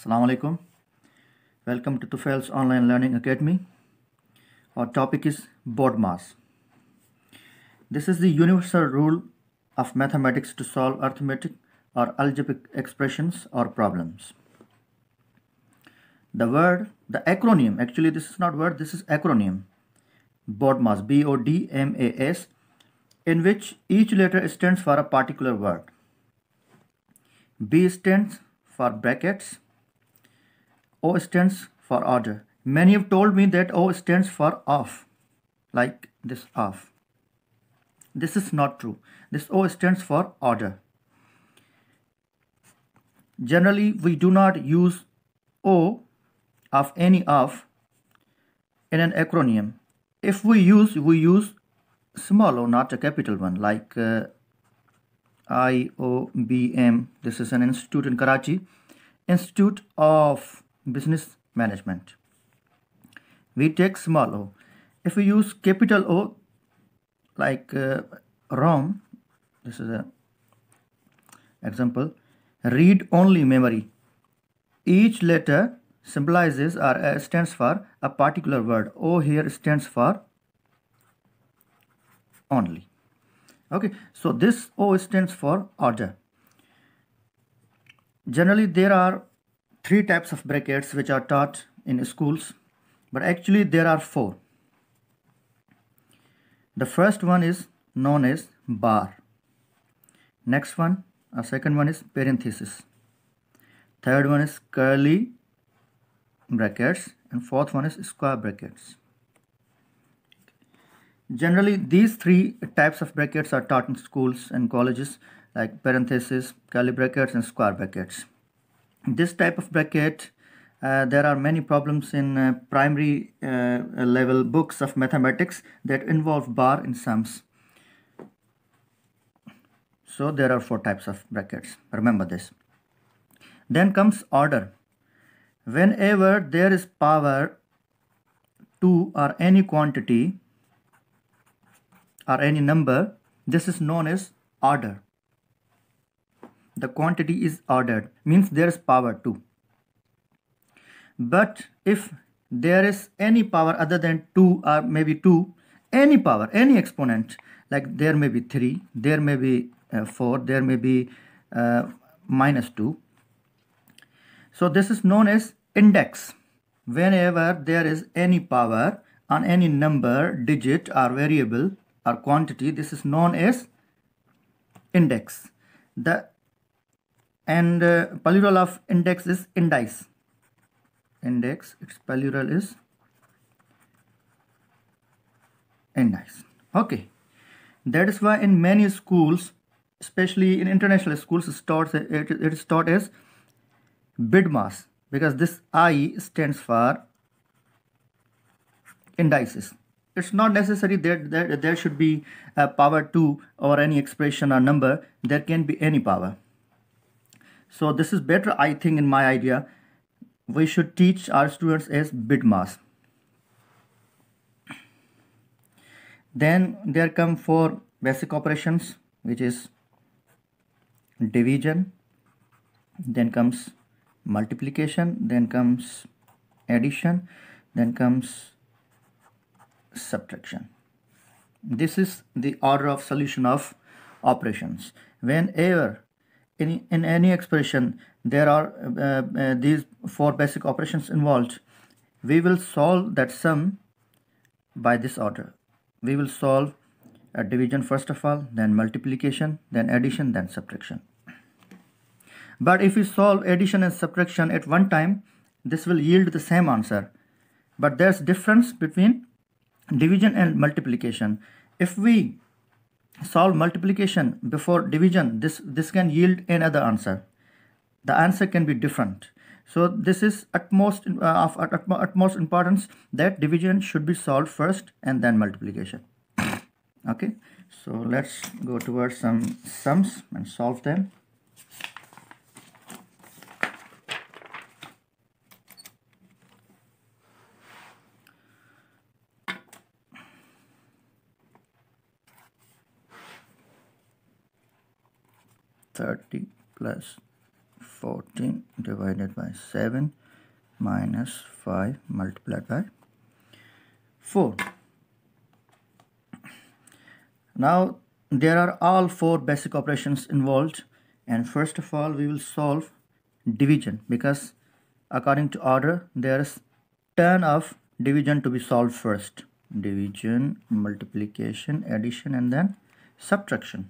Assalamu alaikum. Welcome to Tufel's Online Learning Academy. Our topic is board mass. This is the universal rule of mathematics to solve arithmetic or algebraic expressions or problems. The word, the acronym, actually this is not word, this is acronym. Board mass, B-O-D-M-A-S, in which each letter stands for a particular word. B stands for brackets, O stands for order. Many have told me that O stands for off, like this off. This is not true. This O stands for order. Generally, we do not use O of any of in an acronym. If we use, we use small o, not a capital one, like uh, IOBM. This is an institute in Karachi. Institute of business management. We take small o. If we use capital O like uh, ROM, this is a example, read only memory. Each letter symbolizes or uh, stands for a particular word. O here stands for only. Okay, so this O stands for order. Generally, there are three types of brackets which are taught in schools, but actually there are four. The first one is known as bar. Next one, a second one is parenthesis. Third one is curly brackets and fourth one is square brackets. Generally, these three types of brackets are taught in schools and colleges like parenthesis, curly brackets and square brackets this type of bracket uh, there are many problems in uh, primary uh, level books of mathematics that involve bar in sums. So there are four types of brackets. Remember this. Then comes order. Whenever there is power 2 or any quantity or any number, this is known as order the quantity is ordered, means there is power two, But if there is any power other than 2 or maybe 2, any power, any exponent, like there may be 3, there may be uh, 4, there may be uh, minus 2. So this is known as index. Whenever there is any power on any number, digit or variable or quantity, this is known as index. The and uh, plural of index is indice index its plural is indice okay that is why in many schools especially in international schools it, starts, it, it is taught as bid mass because this i stands for indices it's not necessary that, that there should be a power 2 or any expression or number there can be any power so this is better, I think, in my idea. We should teach our students as bit mass. Then there come four basic operations, which is division. Then comes multiplication. Then comes addition. Then comes subtraction. This is the order of solution of operations. Whenever in, in any expression there are uh, uh, these four basic operations involved we will solve that sum by this order we will solve a division first of all then multiplication then addition then subtraction but if we solve addition and subtraction at one time this will yield the same answer but there's difference between division and multiplication if we solve multiplication before division, this, this can yield another answer. The answer can be different. So this is utmost uh, of utmost importance that division should be solved first and then multiplication. okay, so let's go towards some sums and solve them. 30 plus 14 divided by 7 minus 5 multiplied by 4. Now there are all four basic operations involved and first of all we will solve division because according to order there is turn of division to be solved first division multiplication addition and then subtraction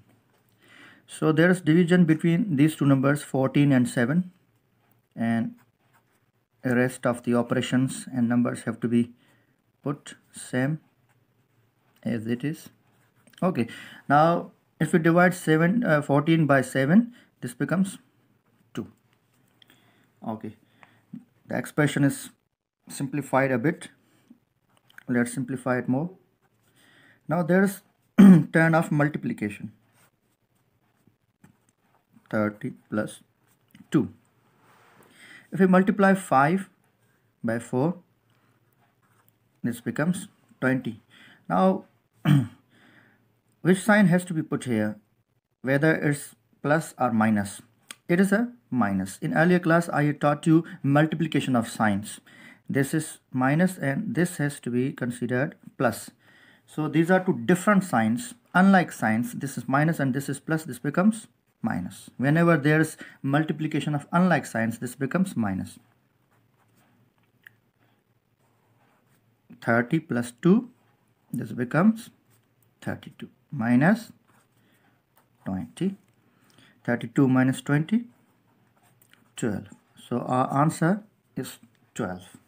so there's division between these two numbers 14 and 7 and the rest of the operations and numbers have to be put same as it is. Okay now if we divide 7 uh, 14 by 7 this becomes 2. Okay the expression is simplified a bit. Let's simplify it more. Now there's turn of multiplication 30 plus 2. If we multiply 5 by 4, this becomes 20. Now, which sign has to be put here? Whether it's plus or minus. It is a minus. In earlier class, I taught you multiplication of signs. This is minus and this has to be considered plus. So these are two different signs. Unlike signs, this is minus and this is plus. This becomes minus. Whenever there's multiplication of unlike signs, this becomes minus. 30 plus 2, this becomes 32 minus 20. 32 minus 20, 12. So our answer is 12.